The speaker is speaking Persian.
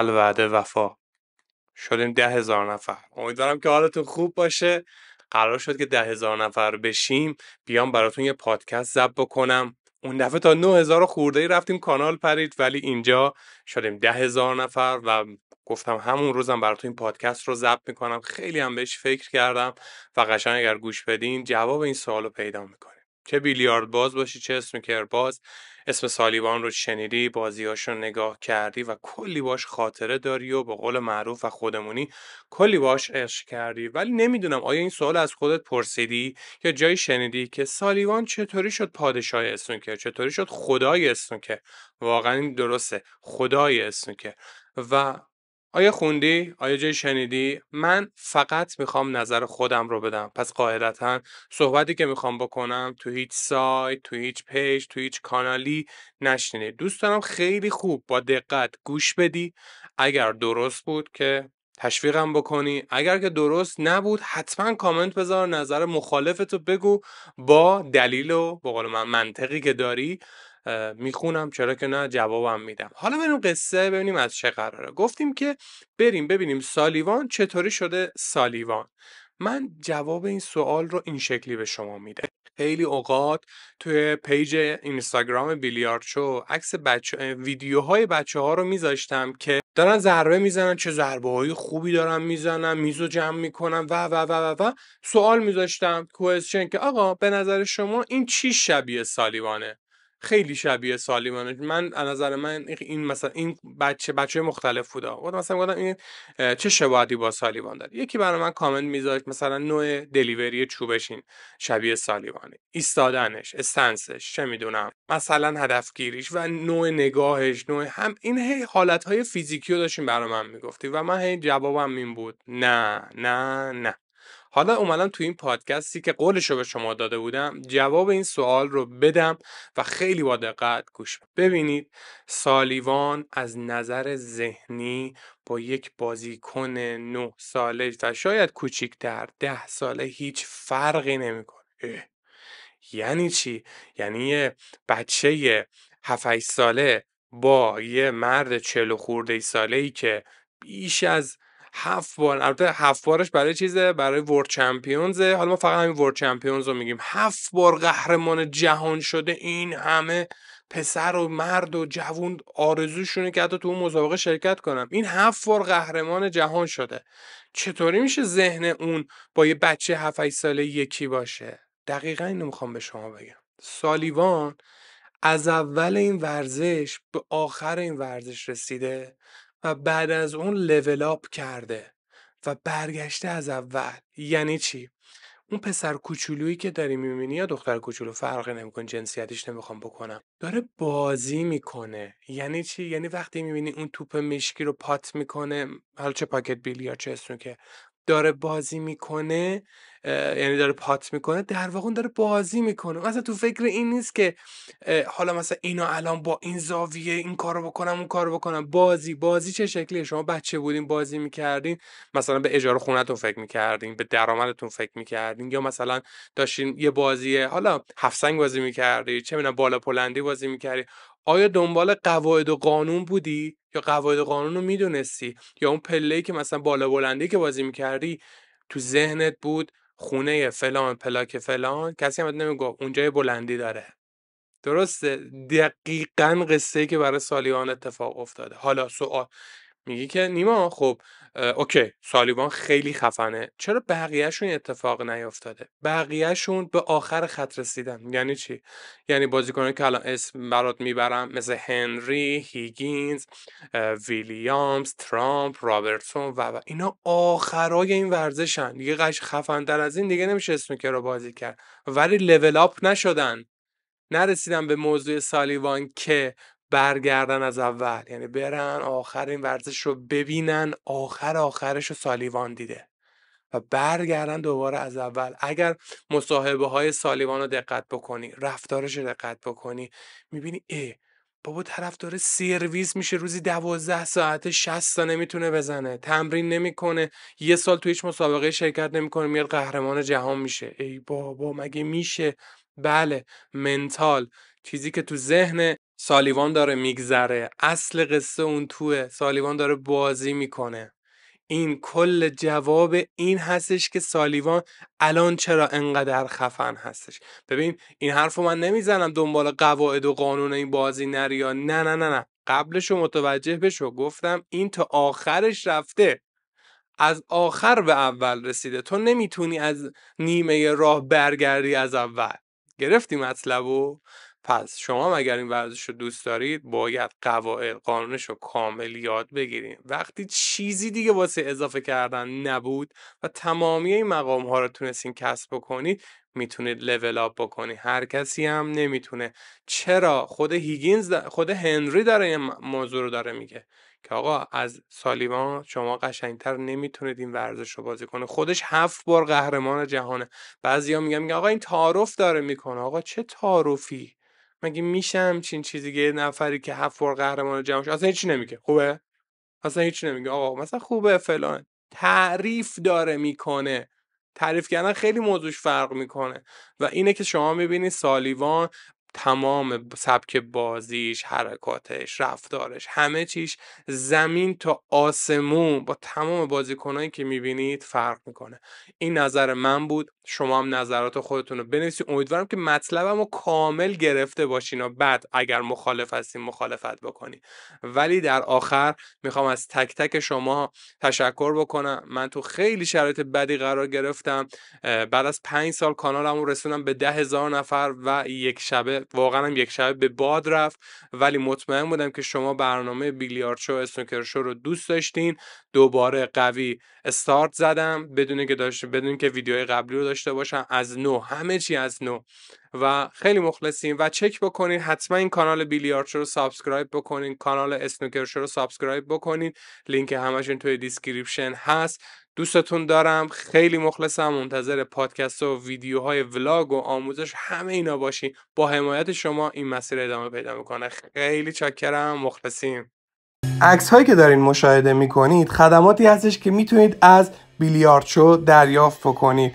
الوعده وفا شدیم ده هزار نفر امیدوارم که حالتون خوب باشه قرار شد که ده هزار نفر بشیم بیام براتون یه پادکست زب بکنم اون دفعه تا هزار خورده ای رفتیم کانال پرید ولی اینجا شدیم ده هزار نفر و گفتم همون روزم براتون این پادکست رو ضبط میکنم خیلی هم بهش فکر کردم و قشنگ اگر گوش بدین جواب این سوال رو پیدا میکنیم چه بیلیارد باز باشی چه اسنوکر باز اسم سالیوان رو شنیدی بازیاش رو نگاه کردی و کلی باش خاطره داری و به قول معروف و خودمونی کلی باش عشق کردی ولی نمیدونم آیا این سوال از خودت پرسیدی یا جایی شنیدی که سالیوان چطوری شد پادشاه استونکر چطوری شد خدای استونکر واقعا این درسته خدای استونکر و آیا خوندی؟ آیا جای شنیدی؟ من فقط میخوام نظر خودم رو بدم. پس قاعدتا صحبتی که میخوام بکنم تو هیچ سایت، تو هیچ پیج، تو هیچ کانالی نشنید دوست دارم خیلی خوب با دقت گوش بدی. اگر درست بود که تشویقم بکنی اگر که درست نبود حتما کامنت بذار نظر مخالفتو بگو با دلیل و بقول من منطقی که داری میخونم چرا که نه جوابم میدم حالا بریم قصه ببینیم از چه قراره گفتیم که بریم ببینیم سالیوان چطوری شده سالیوان من جواب این سوال رو این شکلی به شما میدم خیلی اوقات توی پیج اینستاگرام شو عکس بچه ویدیوهای بچه ها رو میذاشتم که دارن ضربه میزنن چه ضربه های خوبی دارن میزنن میزو جمع میکنن و و و و و سوال میذاشتم کوئسشن که آقا به نظر شما این چی شبیه سالیوانه خیلی شبیه سالیمان من از نظر من این مثلا این بچه بچه مختلف بودا بود خب، مثلا گفتم این چه شباهتی با سالیوان داره یکی برای من کامنت میذاشت مثلا نوع دلیوری چوبشین شبیه سالیوانه ایستادنش استنسش چه میدونم مثلا هدفگیریش و نوع نگاهش نوع هم این هی حالتهای فیزیکی رو داشتین برای من میگفتی و من هی جوابم این بود نه نه نه حالا اومدم تو این پادکستی که قولش رو به شما داده بودم جواب این سوال رو بدم و خیلی با دقت گوش ببینید سالیوان از نظر ذهنی با یک بازیکن نه ساله و شاید کوچیکتر 10 ساله هیچ فرقی نمیکنه یعنی چی یعنی یه بچه 7 ساله با یه مرد 40 خورده ساله ای که بیش از هفت بار البته هفت بارش برای چیزه برای ورد چمپیونز حالا ما فقط همین ورد چمپیونز رو میگیم هفت بار قهرمان جهان شده این همه پسر و مرد و جوون آرزوشونه که حتی تو اون مسابقه شرکت کنم این هفت بار قهرمان جهان شده چطوری میشه ذهن اون با یه بچه 7 ساله یکی باشه دقیقا اینو میخوام به شما بگم سالیوان از اول این ورزش به آخر این ورزش رسیده و بعد از اون لول اپ کرده و برگشته از اول یعنی چی اون پسر کوچولویی که داری میبینی یا دختر کوچولو فرقی نمیکنه جنسیتش نمیخوام بکنم داره بازی میکنه یعنی چی یعنی وقتی میبینی اون توپ مشکی رو پات میکنه حالا چه پاکت بیل یا چه اسنوکه داره بازی میکنه یعنی داره پات میکنه در واقع داره بازی میکنه مثلا تو فکر این نیست که حالا مثلا اینا الان با این زاویه این کارو بکنم اون کارو بکنم بازی بازی چه شکلیه شما بچه بودین بازی میکردین مثلا به اجاره خونهتون فکر میکردین به درآمدتون فکر میکردین یا مثلا داشتین یه بازیه حالا هفت سنگ بازی میکردی چه میدونم بالا پلندی بازی میکردی آیا دنبال قواعد و قانون بودی یا قواعد و قانون رو میدونستی یا اون پله که مثلا بالا بلندی که بازی میکردی تو ذهنت بود خونه فلان پلاک فلان کسی هم نمیگفت اونجا بلندی داره درسته دقیقا قصه که برای سالیان اتفاق افتاده حالا سوال میگی که نیما خب اوکی سالیوان خیلی خفنه چرا بقیهشون اتفاق نیافتاده بقیهشون به آخر خط رسیدن یعنی چی یعنی بازیکنه که الان اسم برات میبرم مثل هنری هیگینز ویلیامز ترامپ رابرتسون و و اینا آخرای این ورزشن دیگه قش خفنتر از این دیگه نمیشه که رو بازی کرد ولی لول اپ نشدن نرسیدن به موضوع سالیوان که برگردن از اول یعنی برن آخر این ورزش رو ببینن آخر آخرش رو سالیوان دیده و برگردن دوباره از اول اگر مصاحبه های سالیوان رو دقت بکنی رفتارش رو دقت بکنی میبینی ای بابا طرف داره سرویس میشه روزی دوازده ساعته 60 تا نمیتونه بزنه تمرین نمیکنه یه سال تو هیچ مسابقه شرکت نمیکنه میاد قهرمان جهان میشه ای بابا مگه میشه بله منتال چیزی که تو ذهن سالیوان داره میگذره اصل قصه اون توه سالیوان داره بازی میکنه این کل جواب این هستش که سالیوان الان چرا انقدر خفن هستش ببین این حرف من نمیزنم دنبال قواعد و قانون این بازی نریا نه نه نه نه قبلش رو متوجه بشو گفتم این تا آخرش رفته از آخر به اول رسیده تو نمیتونی از نیمه راه برگردی از اول گرفتی و. پس شما اگر این ورزش رو دوست دارید باید قواعد قانونش رو کامل یاد بگیرید وقتی چیزی دیگه واسه اضافه کردن نبود و تمامی این مقام ها رو تونستین کسب بکنید میتونید لول اپ بکنید. هر کسی هم نمیتونه چرا خود هیگینز خود هنری داره این موضوع رو داره میگه که آقا از سالیوان شما قشنگتر نمیتونید این ورزش رو بازی کنه خودش هفت بار قهرمان جهانه بعضیا میگن میگن آقا این تعارف داره میکنه آقا چه تعارفی مگه میشم چین چیزی که یه نفری که هفت بار قهرمان جمع شد اصلا هیچی نمیگه خوبه اصلا هیچی نمیگه آقا مثلا خوبه فلان تعریف داره میکنه تعریف کردن خیلی موضوعش فرق میکنه و اینه که شما میبینید سالیوان تمام سبک بازیش حرکاتش رفتارش همه چیش زمین تا آسمون با تمام بازیکنهایی که میبینید فرق میکنه این نظر من بود شما هم نظرات خودتون رو بنویسید امیدوارم که مطلبم رو کامل گرفته باشین و بعد اگر مخالف هستین مخالفت بکنید ولی در آخر میخوام از تک تک شما تشکر بکنم من تو خیلی شرایط بدی قرار گرفتم بعد از پنج سال کانالم رسوندم به ده هزار نفر و یک شبه واقعا هم یک شبه به باد رفت ولی مطمئن بودم که شما برنامه بیلیارد شو اسنوکر شو رو دوست داشتین دوباره قوی استارت زدم بدون که داشت بدون که ویدیوهای قبلی رو داشته باشم از نو همه چی از نو و خیلی مخلصیم و چک بکنین حتما این کانال بیلیارد رو سابسکرایب بکنین کانال اسنوکر رو سابسکرایب بکنین لینک همشون توی دیسکریپشن هست دوستتون دارم خیلی مخلصم منتظر پادکست و ویدیوهای ولاگ و آموزش همه اینا باشین با حمایت شما این مسیر ادامه پیدا میکنه خیلی چاکرم مخلصیم عکس هایی که دارین مشاهده میکنید خدماتی هستش که میتونید از شو دریافت بکنید